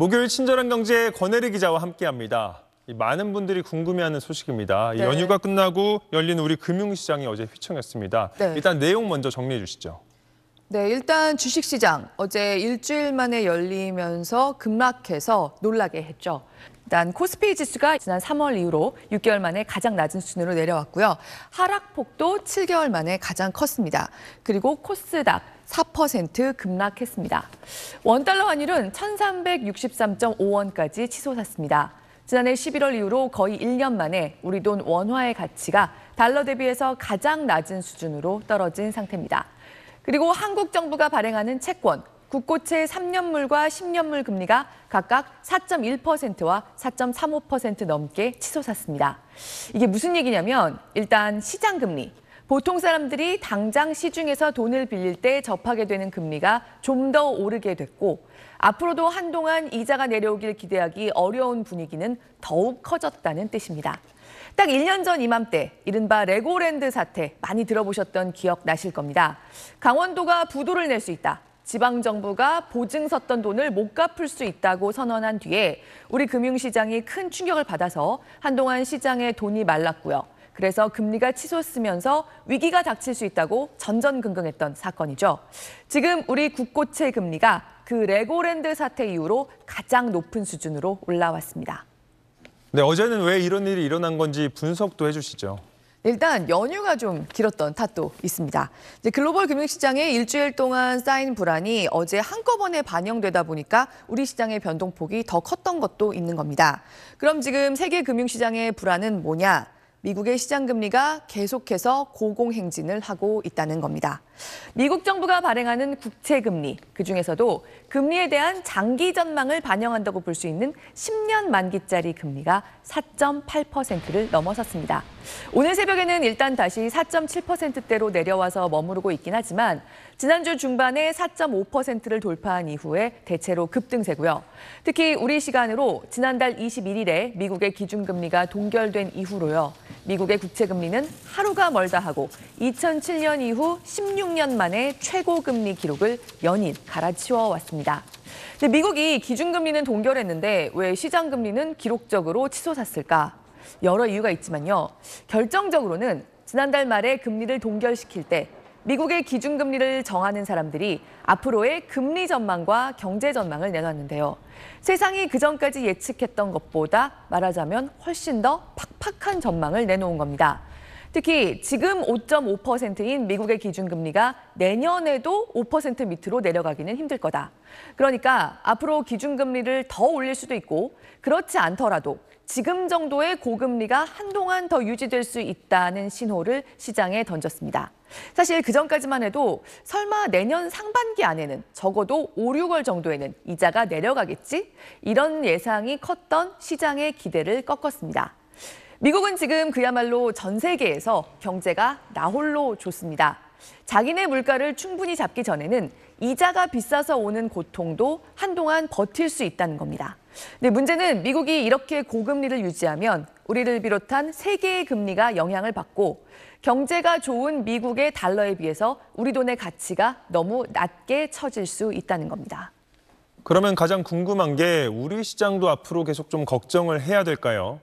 목요일 친절한 경제 권혜리 기자와 함께합니다. 많은 분들이 궁금해하는 소식입니다. 네. 연휴가 끝나고 열린 우리 금융시장이 어제 휘청했습니다 네. 일단 내용 먼저 정리해 주시죠. 네, 일단 주식시장 어제 일주일 만에 열리면서 급락해서 놀라게 했죠. 일단 코스피 지수가 지난 3월 이후로 6개월 만에 가장 낮은 수준으로 내려왔고요. 하락폭도 7개월 만에 가장 컸습니다. 그리고 코스닥 4% 급락했습니다. 원달러 환율은 1363.5원까지 치솟았습니다. 지난해 11월 이후로 거의 1년 만에 우리 돈 원화의 가치가 달러 대비해서 가장 낮은 수준으로 떨어진 상태입니다. 그리고 한국 정부가 발행하는 채권, 국고채 3년물과 10년물 금리가 각각 4.1%와 4.35% 넘게 치솟았습니다. 이게 무슨 얘기냐면 일단 시장 금리, 보통 사람들이 당장 시중에서 돈을 빌릴 때 접하게 되는 금리가 좀 더 오르게 됐고 앞으로도 한동안 이자가 내려오길 기대하기 어려운 분위기는 더욱 커졌다는 뜻입니다. 딱 1년 전 이맘때 이른바 레고랜드 사태 많이 들어보셨던 기억 나실 겁니다. 강원도가 부도를 낼 수 있다. 지방정부가 보증 섰던 돈을 못 갚을 수 있다고 선언한 뒤에 우리 금융시장이 큰 충격을 받아서 한동안 시장에 돈이 말랐고요. 그래서 금리가 치솟으면서 위기가 닥칠 수 있다고 전전긍긍했던 사건이죠. 지금 우리 국고채 금리가 그 레고랜드 사태 이후로 가장 높은 수준으로 올라왔습니다. 네, 어제는 왜 이런 일이 일어난 건지 분석도 해주시죠. 일단 연휴가 좀 길었던 탓도 있습니다. 글로벌 금융시장에 일주일 동안 쌓인 불안이 어제 한꺼번에 반영되다 보니까 우리 시장의 변동폭이 더 컸던 것도 있는 겁니다. 그럼 지금 세계 금융시장의 불안은 뭐냐? 미국의 시장 금리가 계속해서 고공행진을 하고 있다는 겁니다. 미국 정부가 발행하는 국채 금리, 그중에서도 금리에 대한 장기 전망을 반영한다고 볼 수 있는 10년 만기짜리 금리가 4.8%를 넘어섰습니다. 오늘 새벽에는 일단 다시 4.7%대로 내려와서 머무르고 있긴 하지만 지난주 중반에 4.5%를 돌파한 이후에 대체로 급등세고요. 특히 우리 시간으로 지난달 21일에 미국의 기준금리가 동결된 이후로요. 미국의 국채 금리는 하루가 멀다 하고 2007년 이후 16년 만에 최고 금리 기록을 연일 갈아치워 왔습니다. 미국이 기준금리는 동결했는데 왜 시장금리는 기록적으로 치솟았을까? 여러 이유가 있지만요. 결정적으로는 지난달 말에 금리를 동결시킬 때 미국의 기준금리를 정하는 사람들이 앞으로의 금리 전망과 경제 전망을 내놨는데요. 세상이 그전까지 예측했던 것보다 말하자면 훨씬 더 팍팍한 전망을 내놓은 겁니다. 특히 지금 5.5%인 미국의 기준금리가 내년에도 5% 밑으로 내려가기는 힘들 거다. 그러니까 앞으로 기준금리를 더 올릴 수도 있고 그렇지 않더라도 지금 정도의 고금리가 한동안 더 유지될 수 있다는 신호를 시장에 던졌습니다. 사실 그전까지만 해도 설마 내년 상반기 안에는 적어도 5, 6월 정도에는 이자가 내려가겠지? 이런 예상이 컸던 시장의 기대를 꺾었습니다. 미국은 지금 그야말로 전 세계에서 경제가 나홀로 좋습니다. 자기네 물가를 충분히 잡기 전에는 이자가 비싸서 오는 고통도 한동안 버틸 수 있다는 겁니다. 근데 문제는 미국이 이렇게 고금리를 유지하면 우리를 비롯한 세계의 금리가 영향을 받고 경제가 좋은 미국의 달러에 비해서 우리 돈의 가치가 너무 낮게 처질 수 있다는 겁니다. 그러면 가장 궁금한 게 우리 시장도 앞으로 계속 좀 걱정을 해야 될까요?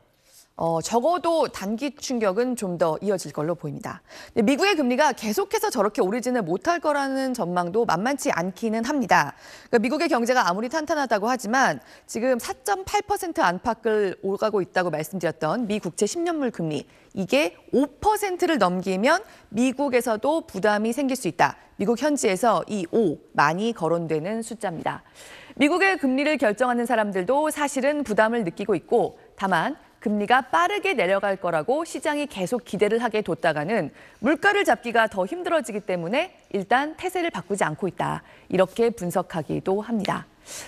어, 적어도 단기 충격은 좀 더 이어질 걸로 보입니다. 미국의 금리가 계속해서 저렇게 오르지는 못할 거라는 전망도 만만치 않기는 합니다. 그러니까 미국의 경제가 아무리 탄탄하다고 하지만 지금 4.8% 안팎을 오가고 있다고 말씀드렸던 미 국채 10년물 금리 이게 5%를 넘기면 미국에서도 부담이 생길 수 있다. 미국 현지에서 이 5 많이 거론되는 숫자입니다. 미국의 금리를 결정하는 사람들도 사실은 부담을 느끼고 있고 다만 금리가 빠르게 내려갈 거라고 시장이 계속 기대를 하게 뒀다가는 물가를 잡기가 더 힘들어지기 때문에 일단 태세를 바꾸지 않고 있다. 이렇게 분석하기도 합니다.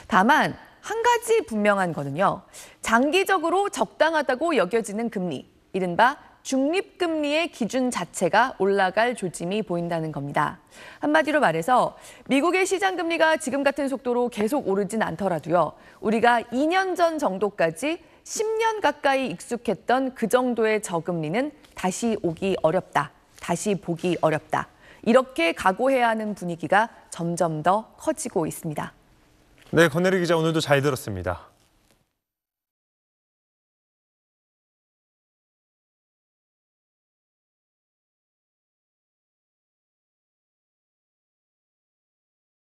다만 한 가지 분명한 거는요. 장기적으로 적당하다고 여겨지는 금리, 이른바 중립금리의 기준 자체가 올라갈 조짐이 보인다는 겁니다. 한마디로 말해서 미국의 시장금리가 지금 같은 속도로 계속 오르진 않더라도요. 우리가 2년 전 정도까지 10년 가까이 익숙했던 그 정도의 저금리는 다시 오기 어렵다. 다시 보기 어렵다. 이렇게 각오해야 하는 분위기가 점점 더 커지고 있습니다. 네, 권혜리 기자 오늘도 잘 들었습니다.